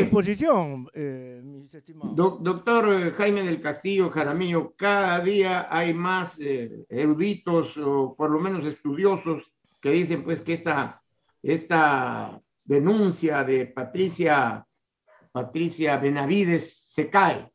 exposición eh, doctor eh, Jaime del Castillo Jaramillo, cada día hay más eh, eruditos o por lo menos estudiosos que dicen pues que esta, esta denuncia de Patricia, Patricia Benavides se cae.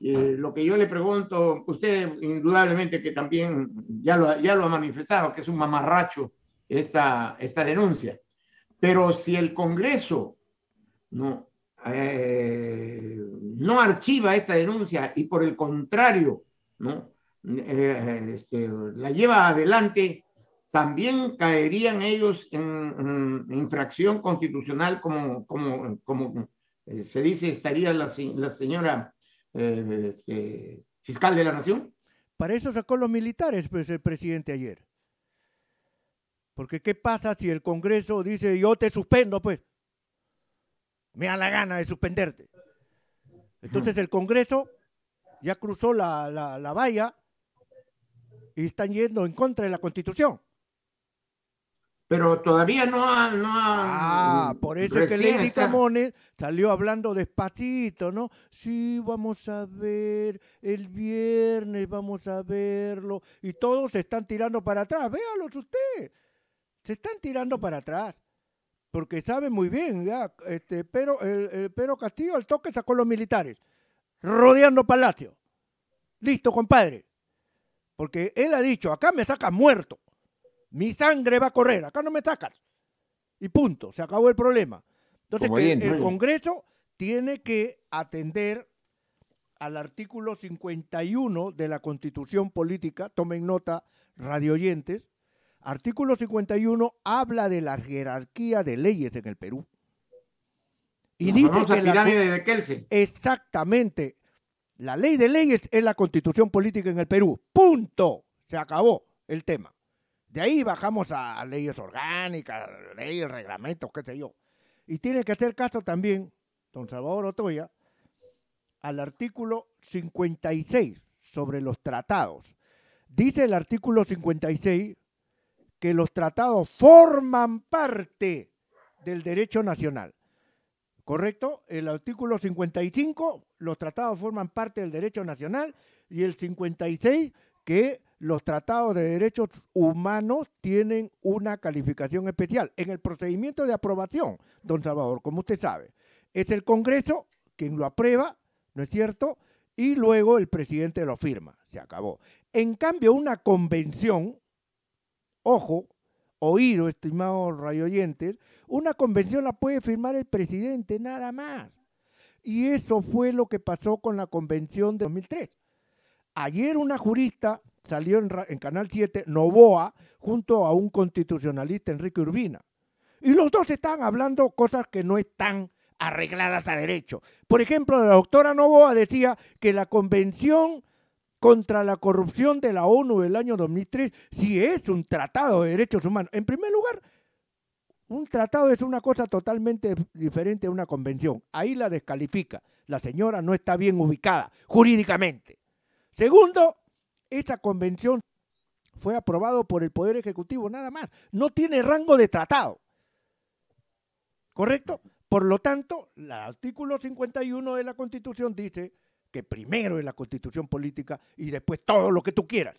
lo que yo le pregunto, usted indudablemente que también ya lo, ya lo ha manifestado, que es un mamarracho esta, esta denuncia, pero si el Congreso no eh, no archiva esta denuncia y por el contrario, ¿no? Eh, eh, este, la lleva adelante, también caerían ellos en, infracción constitucional, como, como, como se dice, estaría la, señora este, fiscal de la nación. Para eso sacó los militares, pues, el presidente ayer. Porque ¿qué pasa si el Congreso dice, yo te suspendo, pues? me da la gana de suspenderte. Entonces el Congreso ya cruzó la, valla y están yendo en contra de la Constitución. Pero todavía no ha... ah, por eso que Lady Camones salió hablando despacito, ¿no? Sí, vamos a ver, el viernes vamos a verlo. Y todos se están tirando para atrás, véalos usted. Se están tirando para atrás porque sabe muy bien, ya, este, pero el, el Pedro Castillo al toque sacó los militares, rodeando Palacio. Listo, compadre. Porque él ha dicho, acá me sacas muerto. Mi sangre va a correr, acá no me sacas. Y punto, se acabó el problema. Entonces, el Congreso tiene que atender al artículo 51 de la Constitución Política, tomen nota, radioyentes, Artículo 51 habla de la jerarquía de leyes en el Perú. Y dice que pirámide de Kelsen. Exactamente. La ley de leyes es la constitución política en el Perú. Punto. Se acabó el tema. De ahí bajamos a leyes orgánicas, leyes, reglamentos, qué sé yo. Y tiene que hacer caso también, don Salvador Otoya, al artículo 56 sobre los tratados. Dice el artículo 56 que los tratados forman parte del derecho nacional. ¿Correcto? El artículo 55, los tratados forman parte del derecho nacional, y el 56, que los tratados de derechos humanos tienen una calificación especial. En el procedimiento de aprobación, don Salvador, como usted sabe, es el Congreso quien lo aprueba, ¿no es cierto? Y luego el presidente lo firma, se acabó. En cambio, una convención ojo, oído, estimados radioyentes, una convención la puede firmar el presidente, nada más. Y eso fue lo que pasó con la convención de 2003. Ayer una jurista salió en, en Canal 7, Novoa, junto a un constitucionalista, Enrique Urbina. Y los dos están hablando cosas que no están arregladas a derecho. Por ejemplo, la doctora Novoa decía que la convención contra la corrupción de la ONU del año 2003, si es un tratado de derechos humanos. En primer lugar, un tratado es una cosa totalmente diferente a una convención. Ahí la descalifica. La señora no está bien ubicada jurídicamente. Segundo, esa convención fue aprobado por el Poder Ejecutivo, nada más. No tiene rango de tratado. ¿Correcto? Por lo tanto, el artículo 51 de la Constitución dice que primero es la constitución política y después todo lo que tú quieras.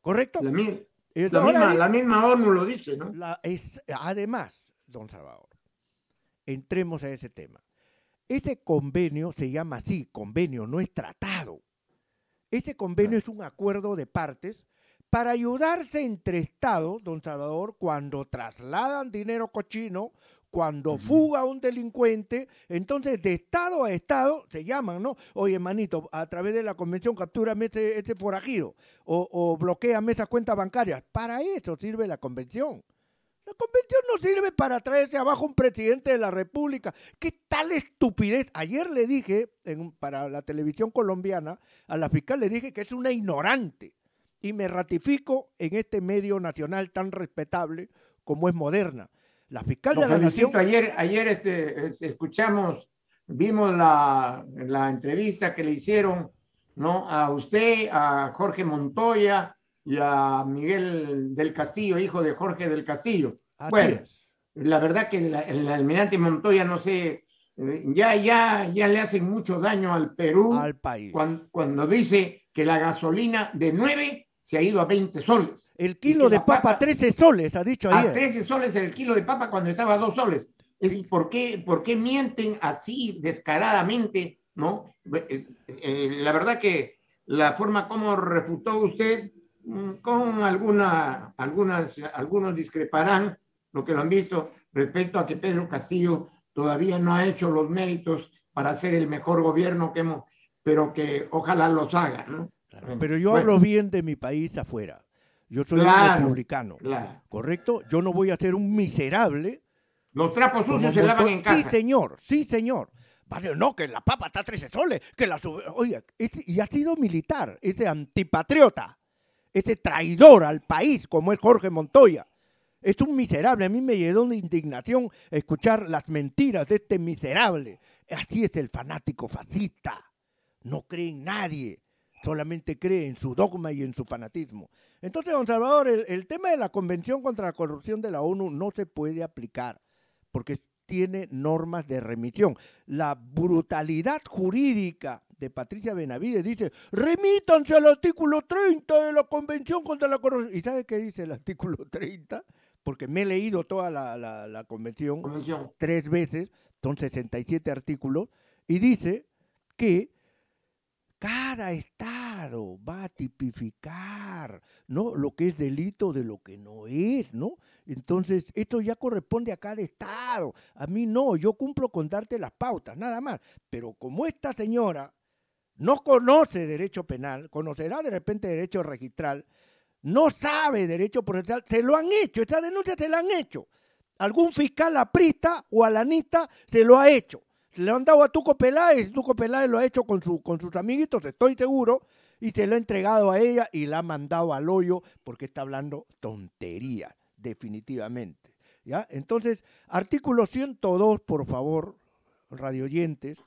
¿Correcto? La, misma, la misma ONU lo dice, ¿no? además, don Salvador, entremos a ese tema. Ese convenio se llama así, convenio, no es tratado. Este convenio es un acuerdo de partes para ayudarse entre estados, don Salvador, cuando trasladan dinero cochino cuando fuga un delincuente, entonces de estado a estado se llaman, ¿no? Oye, manito, a través de la convención captúrame ese este forajido o, bloqueame esas cuentas bancarias. Para eso sirve la convención. La convención no sirve para traerse abajo un presidente de la República. ¿Qué tal estupidez? Ayer le dije, para la televisión colombiana, a la fiscal le dije que es una ignorante. Y me ratifico en este medio nacional tan respetable como es Moderna la fiscal de la Nación. Ayer, ayer este, este, escuchamos, vimos la, entrevista que le hicieron ¿no? a usted, a Jorge Montoya y a Miguel del Castillo, hijo de Jorge del Castillo. bueno, la verdad que el almirante Montoya, no sé, eh, ya, ya, ya le hacen mucho daño al Perú al país. Cuando, cuando dice que la gasolina de 9 se ha ido a 20 soles. El kilo de papa, 13 soles, ha dicho ayer. A 13 soles el kilo de papa cuando estaba a 2 soles. Es decir, ¿por qué, ¿por mienten así descaradamente? ¿no? Eh, eh, la verdad que la forma como refutó usted, mm, con alguna, algunas, algunos discreparán, lo que lo han visto, respecto a que Pedro Castillo todavía no ha hecho los méritos para ser el mejor gobierno que hemos, pero que ojalá los haga, ¿no? pero yo hablo bien de mi país afuera. Yo soy un republicano. ¿Correcto? Yo no voy a ser un miserable. Los trapos sucios se lavan en casa. Sí, señor, sí, señor. no, que la papa está a 13 soles, que la este, y ha sido militar, ese antipatriota, ese traidor al país, como es Jorge Montoya. Es un miserable. A mí me llenó de indignación escuchar las mentiras de este miserable. Así es el fanático fascista. No cree en nadie solamente cree en su dogma y en su fanatismo. Entonces, don Salvador, el, tema de la Convención contra la Corrupción de la ONU no se puede aplicar porque tiene normas de remisión. La brutalidad jurídica de Patricia Benavides dice, remítanse al artículo 30 de la Convención contra la Corrupción. ¿Y sabe qué dice el artículo 30? Porque me he leído toda la, convención, convención tres veces, son 67 artículos, y dice que cada estado va a tipificar, ¿no? Lo que es delito de lo que no es, ¿no? Entonces, esto ya corresponde a cada estado. A mí no, yo cumplo con darte las pautas, nada más. Pero como esta señora no conoce derecho penal, conocerá de repente derecho registral, no sabe derecho procesal, se lo han hecho, esta denuncia se la han hecho. Algún fiscal aprista o alanista se lo ha hecho le han dado a Tuco Peláez, Tuco Peláez lo ha hecho con, su, con sus amiguitos, estoy seguro, y se lo ha entregado a ella y la ha mandado al hoyo porque está hablando tontería, definitivamente. ¿ya? Entonces, artículo 102, por favor, radio oyentes,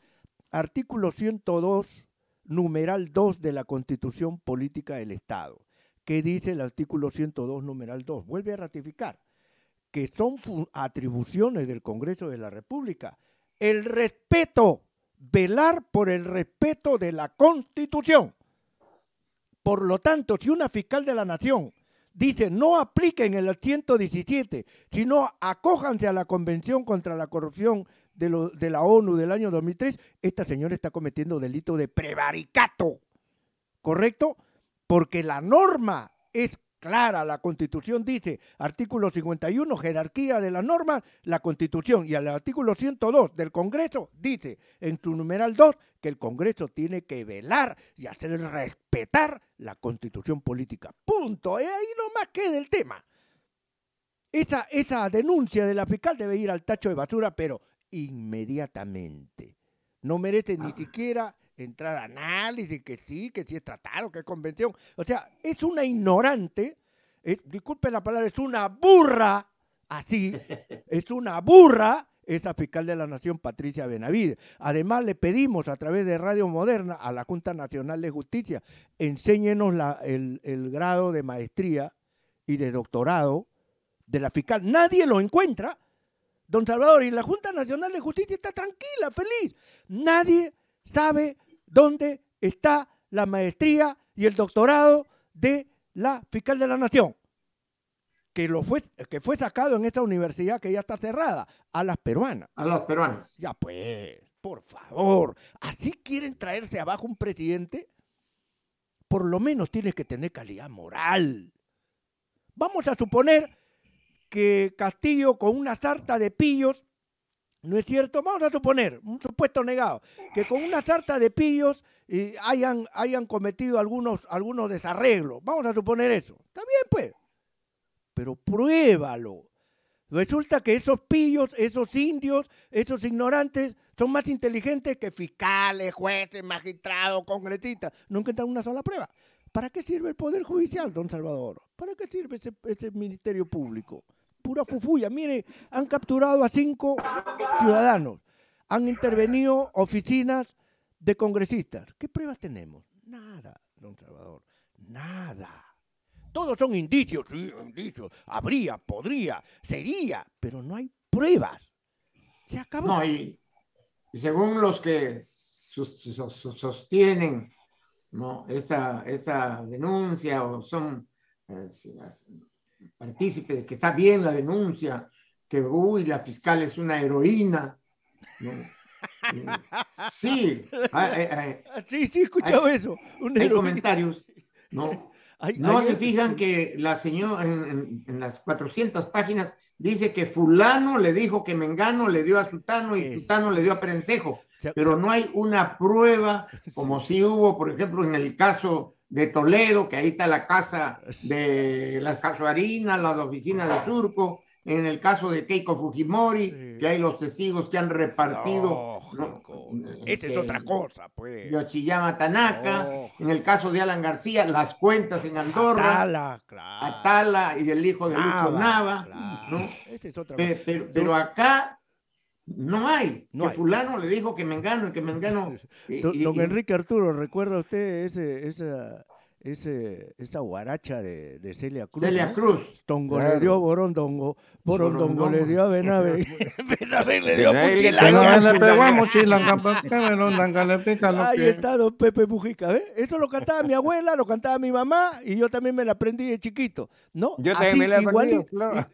artículo 102, numeral 2 de la Constitución Política del Estado. ¿Qué dice el artículo 102, numeral 2? Vuelve a ratificar que son atribuciones del Congreso de la República el respeto, velar por el respeto de la Constitución. Por lo tanto, si una fiscal de la Nación dice no apliquen el 117, sino acójanse a la Convención contra la Corrupción de, la ONU del año 2003, esta señora está cometiendo delito de prevaricato, ¿correcto? Porque la norma es clara. La Constitución dice, artículo 51, jerarquía de las normas, la Constitución. Y el artículo 102 del Congreso dice, en su numeral 2, que el Congreso tiene que velar y hacer respetar la Constitución política. Punto. Y ahí nomás queda el tema. Esa, denuncia de la fiscal debe ir al tacho de basura, pero inmediatamente. No merece ni ah. siquiera entrar a análisis, que sí, que sí es tratado, que es convención. O sea, es una ignorante, disculpe la palabra, es una burra, así, es una burra esa fiscal de la Nación, Patricia Benavides. Además, le pedimos a través de Radio Moderna a la Junta Nacional de Justicia, enséñenos la, el, el grado de maestría y de doctorado de la fiscal. Nadie lo encuentra, don Salvador, y la Junta Nacional de Justicia está tranquila, feliz. Nadie sabe dónde está la maestría y el doctorado de la fiscal de la nación, que, lo fue, que fue sacado en esta universidad que ya está cerrada, a las peruanas. A las peruanas. Ya pues, por favor, así quieren traerse abajo un presidente, por lo menos tienes que tener calidad moral. Vamos a suponer que Castillo con una sarta de pillos ¿No es cierto? Vamos a suponer, un supuesto negado, que con una sarta de pillos eh, hayan, hayan cometido algunos, algunos desarreglos. Vamos a suponer eso. Está bien, pues. Pero pruébalo. Resulta que esos pillos, esos indios, esos ignorantes, son más inteligentes que fiscales, jueces, magistrados, congresistas. Nunca encuentran una sola prueba. ¿Para qué sirve el Poder Judicial, don Salvador? ¿Para qué sirve ese Ministerio Público? pura fufuya. Mire, han capturado a cinco ciudadanos, han intervenido oficinas de congresistas. ¿Qué pruebas tenemos? Nada, don Salvador, nada. Todos son indicios, sí, indicios. Habría, podría, sería, pero no hay pruebas. Se acabó. No, y, según los que sostienen esta, denuncia o son eh, partícipe de que está bien la denuncia, que uy, la fiscal es una heroína. Eh, sí, ah, eh, eh, ah, sí, sí, he escuchado eso. hay comentarios, ¿no? no se fijan que la señora en, las 400 páginas dice que fulano le dijo que Mengano le dio a Sutano y sultano le dio a Perencejo, pero no hay una prueba como si hubo, por ejemplo, en el caso de Toledo, que ahí está la casa de las casuarinas, las oficinas de Turco. en el caso de Keiko Fujimori, que hay los testigos que han repartido. Mm, Esta es este, otra cosa, pues. Yoshiyama Tanaka, en el caso de Alan García, las cuentas en Andorra. Atala, claro. Atala y el hijo de Lucho Nava. es pero acá no hay. fulano le dijo que me engano y que me engano. don, Enrique Arturo, ¿recuerda usted ese, esa, esa guaracha de, Celia Cruz? Celia Cruz. Tongo le dio Borondongo, Borondongo le dio a Benave, Benave le dio Puchilanga. Ahí está don Pepe Mujica, Eso lo cantaba mi abuela, lo cantaba mi mamá y yo también me la aprendí de chiquito, ¿no? Yo me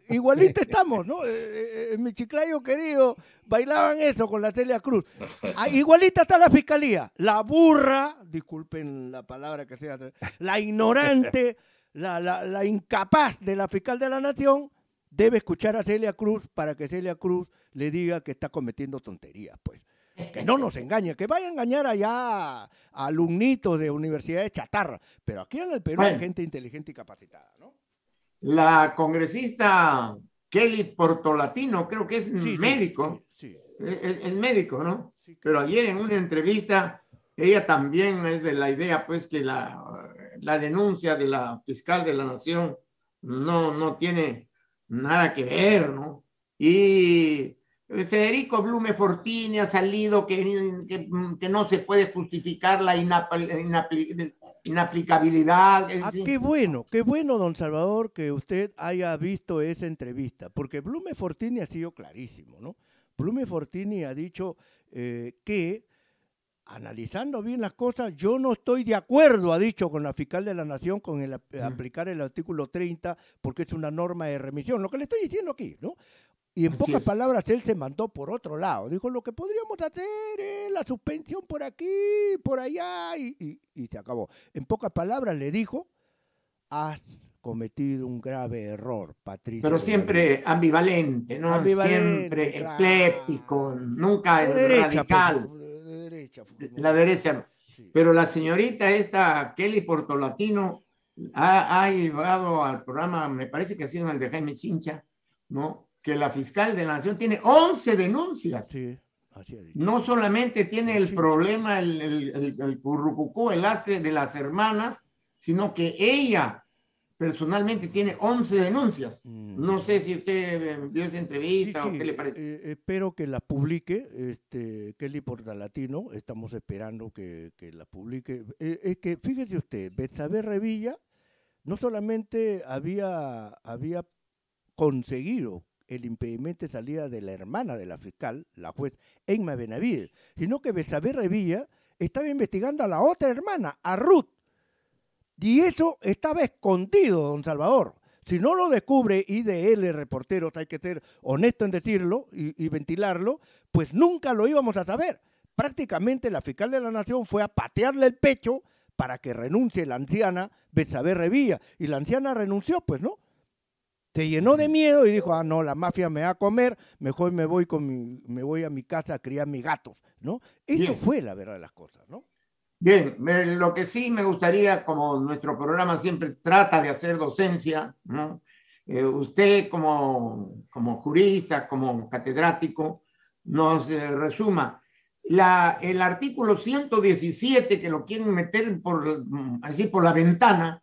igualito, estamos, ¿no? Eh, eh, eh, mi chiclayo querido, bailaban eso con la Celia Cruz. Ah, igualita está la fiscalía. La burra, disculpen la palabra que sea, la ignorante, la, incapaz de la fiscal de la nación, debe escuchar a Celia Cruz para que Celia Cruz le diga que está cometiendo tonterías, pues. Que no nos engañe, que vaya a engañar allá a alumnitos de universidades chatarra, pero aquí en el Perú hay gente inteligente y capacitada, ¿no? La congresista Kelly Portolatino, creo que es médico, el médico, ¿no? Pero ayer en una entrevista, ella también es de la idea, pues, que la, la denuncia de la fiscal de la nación no, no tiene nada que ver, ¿no? Y Federico Blume Fortini ha salido que, que, no se puede justificar la inaplicabilidad. Ah, qué bueno, qué bueno, don Salvador, que usted haya visto esa entrevista, porque Blume Fortini ha sido clarísimo, ¿no? Plume Fortini ha dicho eh, que, analizando bien las cosas, yo no estoy de acuerdo, ha dicho con la fiscal de la Nación, con el, aplicar el artículo 30, porque es una norma de remisión. Lo que le estoy diciendo aquí, ¿no? Y en pocas palabras, él se mandó por otro lado. Dijo, lo que podríamos hacer es la suspensión por aquí, por allá, y, se acabó. En pocas palabras le dijo, a cometido un grave error, Patricia. Pero siempre ambivalente, ¿no? siempre ecléptico, nunca derecha, pues, radical. derecha, pues, la derecha. Pero la señorita esta, Kelly Portolatino, ha, ha, llevado al programa, me parece que ha sido en el de Jaime Chincha, ¿no? Que la fiscal de la Nación tiene 11 denuncias. Sí. no solamente tiene el problema, el, el, el, el currucucú, el lastre de las hermanas, sino que ella personalmente tiene 11 denuncias. Mm. No sé si usted eh, vio esa entrevista o qué le parece. Eh, eh, espero que la publique, este, Kelly Portalatino, estamos esperando que, la publique. es que, fíjese usted, Betsabe Revilla no solamente había, había conseguido el impedimento de salida de la hermana de la fiscal, la juez Emma Benavides, sino que Betsabe Revilla estaba investigando a la otra hermana, a Ruth, y eso estaba escondido, don Salvador. Si no lo descubre IDL, reporteros, hay que ser honesto en decirlo y, ventilarlo, pues nunca lo íbamos a saber. Prácticamente la fiscal de la nación fue a patearle el pecho para que renuncie la anciana Betsabé Revilla. Y la anciana renunció, pues, ¿no? Se llenó de miedo y dijo, ah, no, la mafia me va a comer, mejor me voy, con me voy a mi casa a criar mis gatos, ¿no? Eso fue la verdad de las cosas, ¿no? Bien, lo que sí me gustaría, como nuestro programa siempre trata de hacer docencia, ¿no? Eh, usted como, como jurista, como catedrático, nos eh, resuma. La, el artículo 117, que lo quieren meter por, así por la ventana,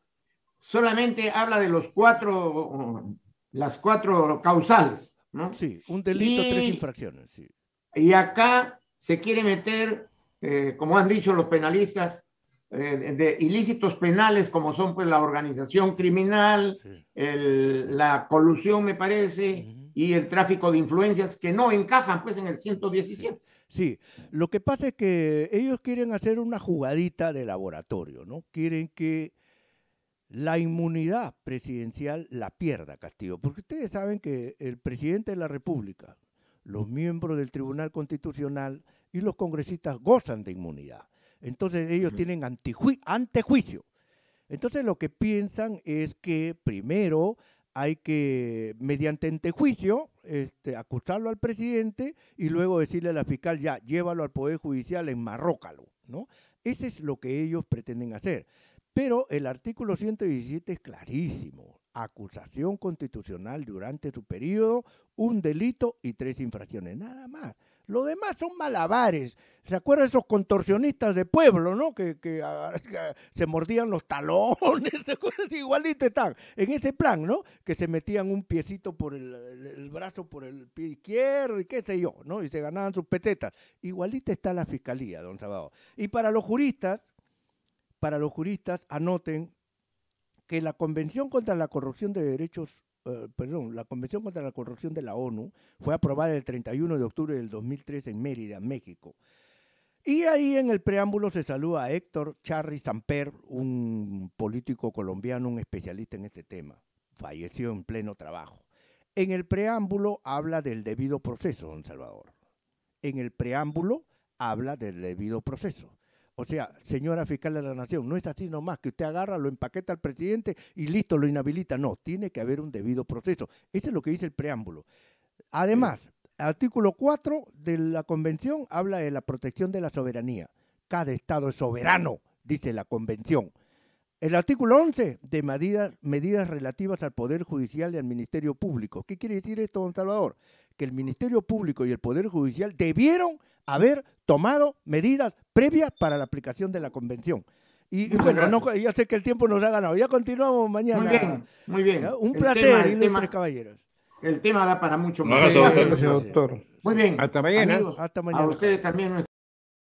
solamente habla de los cuatro, las cuatro causales. ¿no? Sí, un delito, tres infracciones. Sí. Y acá se quiere meter eh, como han dicho los penalistas, eh, de ilícitos penales como son pues la organización criminal, la colusión me parece, y el tráfico de influencias que no encajan pues en el 117. sí, lo que pasa es que ellos quieren hacer una jugadita de laboratorio, ¿no? Quieren que la inmunidad presidencial la pierda Castillo, porque ustedes saben que el presidente de la República, los miembros del Tribunal Constitucional, y los congresistas gozan de inmunidad. Entonces ellos tienen antejuicio. Entonces lo que piensan es que primero hay que, mediante antejuicio, este, acusarlo al presidente y luego decirle a la fiscal, ya, llévalo al Poder Judicial, enmarrócalo, ¿no? Ese es lo que ellos pretenden hacer. Pero el artículo 117 es clarísimo. Acusación constitucional durante su periodo, un delito y tres infracciones, nada más. Lo demás son malabares. ¿Se acuerdan esos contorsionistas de pueblo, no? Que, ah, ah, se mordían los talones, Igualita están en ese plan, ¿no? Que se metían un piecito por el, brazo, por el pie izquierdo y qué sé yo, ¿no? Y se ganaban sus petetas. Igualita está la fiscalía, don Sabado. Y para los juristas, para los juristas, anoten que la Convención contra la Corrupción de Derechos eh, perdón, la Convención contra la Corrupción de la ONU fue aprobada el 31 de octubre del 2003 en Mérida, México. Y ahí en el preámbulo se saluda a Héctor Charri Samper, un político colombiano, un especialista en este tema. Falleció en pleno trabajo. En el preámbulo habla del debido proceso, don Salvador. En el preámbulo habla del debido proceso. O sea, señora fiscal de la Nación, no es así nomás que usted agarra, lo empaqueta al presidente y listo, lo inhabilita. No, tiene que haber un debido proceso. Eso es lo que dice el preámbulo. Además, artículo 4 de la Convención habla de la protección de la soberanía. Cada Estado es soberano, dice la Convención. El artículo 11 de medidas, medidas relativas al Poder Judicial y al Ministerio Público. ¿Qué quiere decir esto, don Salvador? el Ministerio Público y el Poder Judicial debieron haber tomado medidas previas para la aplicación de la convención. Y, bueno, ya sé que el tiempo nos ha ganado. Ya continuamos mañana. Muy bien, muy bien. Un placer, ilustres caballeros. El tema da para mucho más. doctor. Muy bien. Hasta mañana. Hasta mañana. A ustedes también.